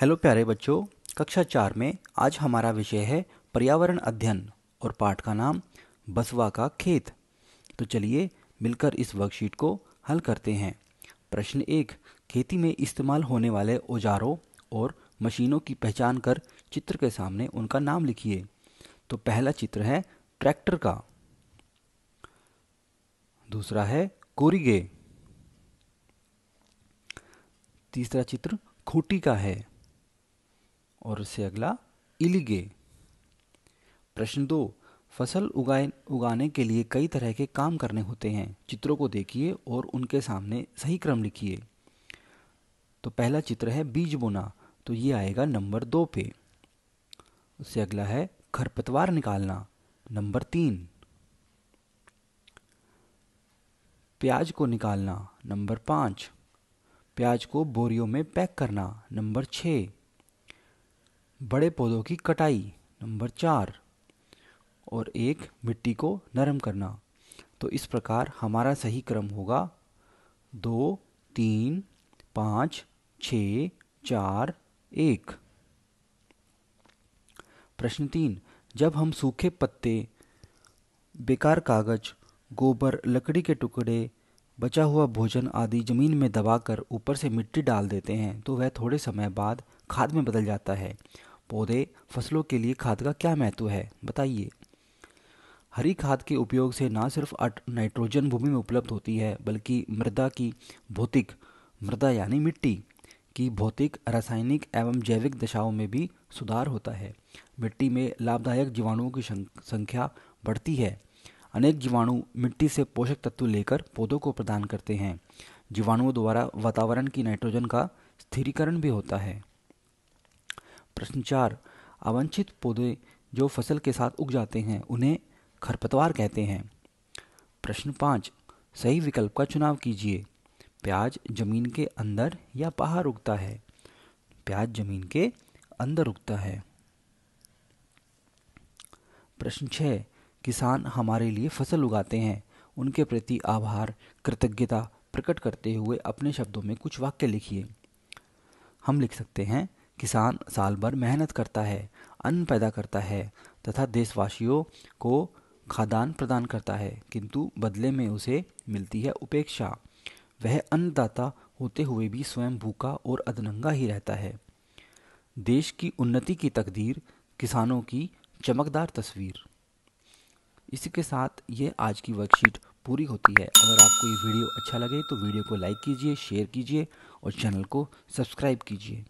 hello प्यारे बच्चों कक्षा चार में आज हमारा विषय है पर्यावरण अध्ययन और पाठ का नाम बसवा का खेत तो चलिए मिलकर इस वर्कशीट को हल करते हैं प्रश्न एक खेती में इस्तेमाल होने वाले औजारों और मशीनों की पहचान कर चित्र के सामने उनका नाम लिखिए तो पहला चित्र है ट्रैक्टर का दूसरा है कोरिगे तीसरा चित्र खूटी का है और उससे अगला इलिगे प्रश्न दो फसल उगाए उगाने के लिए कई तरह के काम करने होते हैं चित्रों को देखिए और उनके सामने सही क्रम लिखिए तो पहला चित्र है बीज बोना तो ये आएगा नंबर दो पे उससे अगला है खरपतवार निकालना नंबर तीन प्याज को निकालना नंबर पाँच प्याज को बोरियों में पैक करना नंबर छः बड़े पौधों की कटाई नंबर चार और एक मिट्टी को नरम करना तो इस प्रकार हमारा सही क्रम होगा दो तीन पाँच छ चार एक प्रश्न तीन जब हम सूखे पत्ते बेकार कागज गोबर लकड़ी के टुकड़े बचा हुआ भोजन आदि जमीन में दबाकर ऊपर से मिट्टी डाल देते हैं तो वह थोड़े समय बाद खाद में बदल जाता है पौधे फसलों के लिए खाद का क्या महत्व है बताइए हरी खाद के उपयोग से ना सिर्फ नाइट्रोजन भूमि में उपलब्ध होती है बल्कि मृदा की भौतिक मृदा यानी मिट्टी की भौतिक रासायनिक एवं जैविक दशाओं में भी सुधार होता है मिट्टी में लाभदायक जीवाणुओं की संख्या बढ़ती है अनेक जीवाणु मिट्टी से पोषक तत्व लेकर पौधों को प्रदान करते हैं जीवाणुओं द्वारा वातावरण की नाइट्रोजन का स्थिरीकरण भी होता है प्रश्न चार अवंछित पौधे जो फसल के साथ उग जाते हैं उन्हें खरपतवार कहते हैं प्रश्न पाँच सही विकल्प का चुनाव कीजिए प्याज जमीन के अंदर या बाहर उगता है प्याज जमीन के अंदर उगता है प्रश्न छः किसान हमारे लिए फसल उगाते हैं उनके प्रति आभार कृतज्ञता प्रकट करते हुए अपने शब्दों में कुछ वाक्य लिखिए हम लिख सकते हैं किसान साल भर मेहनत करता है अन्न पैदा करता है तथा देशवासियों को खादान प्रदान करता है किंतु बदले में उसे मिलती है उपेक्षा वह अन्नदाता होते हुए भी स्वयं भूखा और अधनंगा ही रहता है देश की उन्नति की तकदीर किसानों की चमकदार तस्वीर इसके साथ ये आज की वर्कशीट पूरी होती है अगर आपको ये वीडियो अच्छा लगे तो वीडियो को लाइक कीजिए शेयर कीजिए और चैनल को सब्सक्राइब कीजिए